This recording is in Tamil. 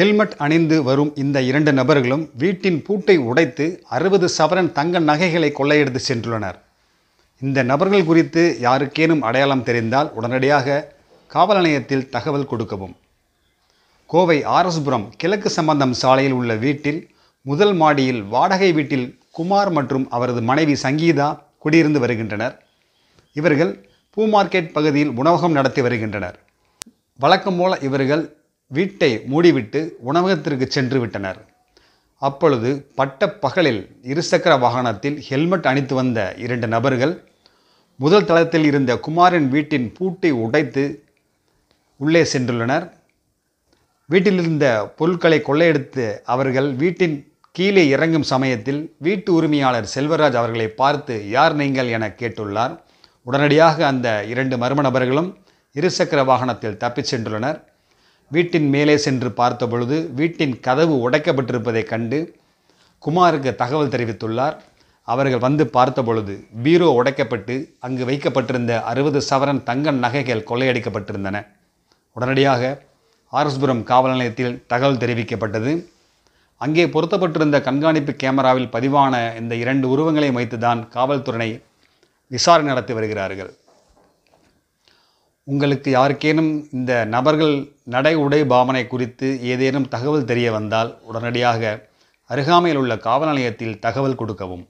ஹெல்மெட் அணிந்து வரும் இந்த இரண்டு நபர்களும் வீட்டின் பூட்டை உடைத்து அறுபது சவரன் தங்க நகைகளை கொள்ளையெடுத்து சென்றுள்ளனர் இந்த நபர்கள் குறித்து யாருக்கேனும் அடையாளம் தெரிந்தால் உடனடியாக காவல் நிலையத்தில் தகவல் கொடுக்கவும் கோவை ஆரஸ்புரம் கிழக்கு சம்பந்தம் சாலையில் உள்ள வீட்டில் முதல் மாடியில் வாடகை வீட்டில் குமார் மற்றும் அவரது மனைவி சங்கீதா குடியிருந்து வருகின்றனர் இவர்கள் பூ மார்க்கெட் பகுதியில் உணவகம் நடத்தி வருகின்றனர் வழக்கம் போல இவர்கள் வீட்டை மூடிவிட்டு உணவகத்திற்கு சென்று விட்டனர் அப்பொழுது பட்ட பகலில் இருசக்கர வாகனத்தில் ஹெல்மெட் அணித்து வந்த இரண்டு நபர்கள் முதல் தளத்தில் இருந்த குமாரின் வீட்டின் பூட்டை உடைத்து உள்ளே சென்றுள்ளனர் வீட்டிலிருந்த பொருட்களை கொள்ளையடுத்து அவர்கள் வீட்டின் கீழே இறங்கும் சமயத்தில் வீட்டு உரிமையாளர் செல்வராஜ் அவர்களை பார்த்து யார் நீங்கள் என கேட்டுள்ளார் உடனடியாக அந்த இரண்டு மர்ம நபர்களும் இருசக்கர வாகனத்தில் தப்பிச் சென்றுள்ளனர் வீட்டின் மேலே சென்று பார்த்தபொழுது வீட்டின் கதவு உடைக்கப்பட்டிருப்பதைக் கண்டு குமாருக்கு தகவல் தெரிவித்துள்ளார் அவர்கள் வந்து பார்த்தபொழுது பீரோ உடைக்கப்பட்டு அங்கு வைக்கப்பட்டிருந்த அறுபது சவரன் தங்க நகைகள் கொள்ளையடிக்கப்பட்டிருந்தன உடனடியாக ஆர்எஸ்புரம் காவல் நிலையத்தில் தகவல் தெரிவிக்கப்பட்டது அங்கே பொருத்தப்பட்டிருந்த கண்காணிப்பு கேமராவில் பதிவான இந்த இரண்டு உருவங்களை வைத்துதான் காவல்துறையினை விசாரணை நடத்தி வருகிறார்கள் உங்களுக்கு யாருக்கேனும் இந்த நபர்கள் நடை உடை பாவனை குறித்து ஏதேனும் தகவல் தெரிய வந்தால் உடனடியாக அருகாமையில் உள்ள காவல் நிலையத்தில் தகவல் கொடுக்கவும்